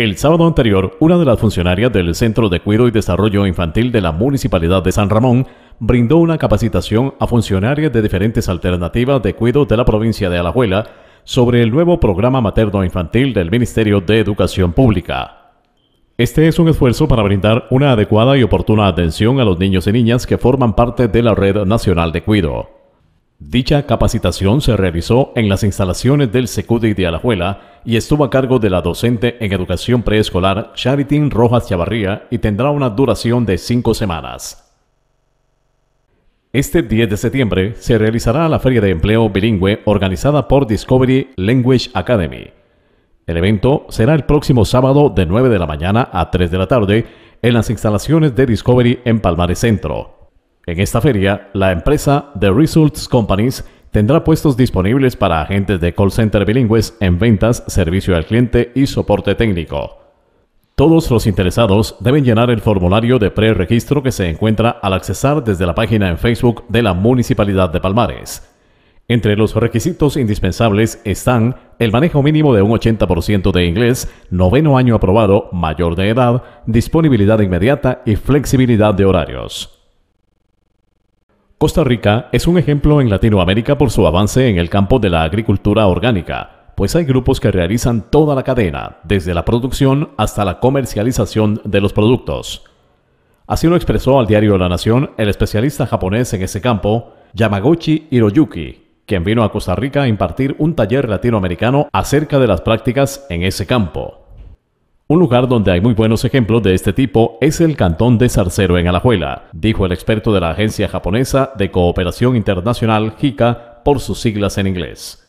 El sábado anterior, una de las funcionarias del Centro de Cuido y Desarrollo Infantil de la Municipalidad de San Ramón brindó una capacitación a funcionarios de diferentes alternativas de cuido de la provincia de Alajuela sobre el nuevo programa materno-infantil del Ministerio de Educación Pública. Este es un esfuerzo para brindar una adecuada y oportuna atención a los niños y niñas que forman parte de la Red Nacional de Cuido. Dicha capacitación se realizó en las instalaciones del SECUDI de Alajuela y estuvo a cargo de la docente en educación preescolar Charitín Rojas Chavarría y tendrá una duración de cinco semanas. Este 10 de septiembre se realizará la Feria de Empleo Bilingüe organizada por Discovery Language Academy. El evento será el próximo sábado de 9 de la mañana a 3 de la tarde en las instalaciones de Discovery en Palmares Centro. En esta feria, la empresa The Results Companies tendrá puestos disponibles para agentes de call center bilingües en ventas, servicio al cliente y soporte técnico. Todos los interesados deben llenar el formulario de preregistro que se encuentra al accesar desde la página en Facebook de la Municipalidad de Palmares. Entre los requisitos indispensables están el manejo mínimo de un 80% de inglés, noveno año aprobado, mayor de edad, disponibilidad inmediata y flexibilidad de horarios. Costa Rica es un ejemplo en Latinoamérica por su avance en el campo de la agricultura orgánica, pues hay grupos que realizan toda la cadena, desde la producción hasta la comercialización de los productos. Así lo expresó al diario La Nación el especialista japonés en ese campo, Yamaguchi Hiroyuki, quien vino a Costa Rica a impartir un taller latinoamericano acerca de las prácticas en ese campo. Un lugar donde hay muy buenos ejemplos de este tipo es el Cantón de Zarcero en Alajuela, dijo el experto de la Agencia Japonesa de Cooperación Internacional JICA por sus siglas en inglés.